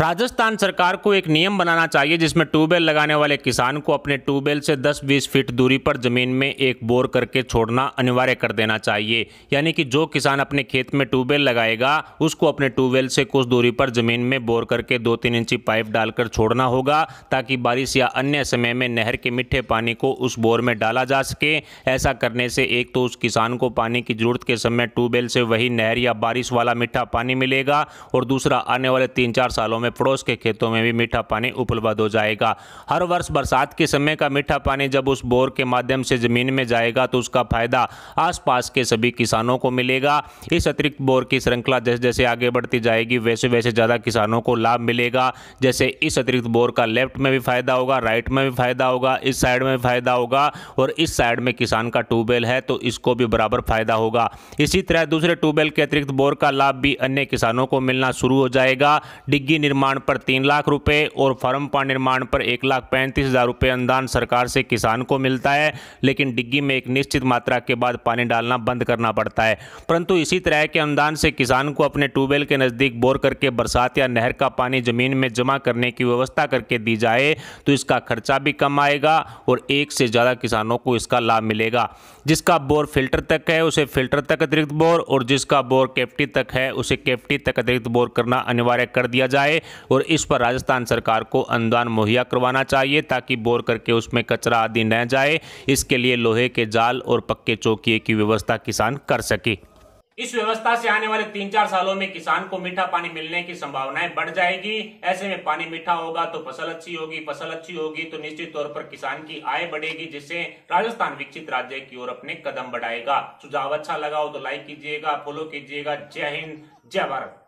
राजस्थान सरकार को एक नियम बनाना चाहिए जिसमें ट्यूबवेल लगाने वाले किसान को अपने ट्यूबवेल से 10-20 फीट दूरी पर ज़मीन में एक बोर करके छोड़ना अनिवार्य कर देना चाहिए यानी कि जो किसान अपने खेत में ट्यूबवेल लगाएगा उसको अपने ट्यूबवेल से कुछ दूरी पर ज़मीन में बोर करके दो तीन इंची पाइप डालकर छोड़ना होगा ताकि बारिश या अन्य समय में नहर के मिठ्ठे पानी को उस बोर में डाला जा सके ऐसा करने से एक तो उस किसान को पानी की ज़रूरत के समय ट्यूबवेल से वही नहर या बारिश वाला मीठा पानी मिलेगा और दूसरा आने वाले तीन चार सालों में पड़ोस के खेतों में भी मीठा पानी उपलब्ध हो जाएगा हर वर्ष बरसात के समय का मीठा पानी जब उस बोर के माध्यम से ज़मीन में जाएगा तो उसका फायदा आसपास के सभी किसानों को मिलेगा इस अतिरिक्त बोर की श्रृंखला जैसे जैसे आगे बढ़ती जाएगी वैसे वैसे ज़्यादा किसानों को लाभ मिलेगा जैसे इस अतिरिक्त बोर का लेफ्ट में भी फायदा होगा राइट में भी फायदा होगा इस साइड में फायदा होगा और इस साइड में किसान का ट्यूबवेल है तो इसको भी बराबर फायदा होगा इसी तरह दूसरे ट्यूबवेल के अतिरिक्त बोर का लाभ भी अन्य किसानों को मिलना शुरू हो जाएगा डिग्गी निर्माण पर तीन लाख रुपये और फर्म पर निर्माण पर एक लाख पैंतीस हज़ार रुपये अनुदान सरकार से किसान को मिलता है लेकिन डिग्गी में एक निश्चित मात्रा के बाद पानी डालना बंद करना पड़ता है परंतु इसी तरह के अनुदान से किसान को अपने ट्यूबवेल के नज़दीक बोर करके बरसात या नहर का पानी ज़मीन में जमा करने की व्यवस्था करके दी जाए तो इसका खर्चा भी कम आएगा और एक से ज़्यादा किसानों को इसका लाभ मिलेगा जिसका बोर फिल्टर तक है उसे फिल्टर तक अतिरिक्त बोर और जिसका बोर कैप्टी तक है उसे कैप्टी तक अतिरिक्त बोर करना अनिवार्य कर दिया जाए और इस पर राजस्थान सरकार को अनुदान मुहैया करवाना चाहिए ताकि बोर करके उसमें कचरा आदि न जाए इसके लिए लोहे के जाल और पक्के चौकी की व्यवस्था किसान कर सके इस व्यवस्था से आने वाले तीन चार सालों में किसान को मीठा पानी मिलने की संभावनाएं बढ़ जाएगी ऐसे में पानी मीठा होगा तो फसल अच्छी होगी फसल अच्छी होगी तो निश्चित तौर पर किसान की आय बढ़ेगी जिससे राजस्थान विकसित राज्य की ओर अपने कदम बढ़ाएगा सुझाव अच्छा लगा हो तो लाइक कीजिएगा फॉलो कीजिएगा जय हिंद जय भारत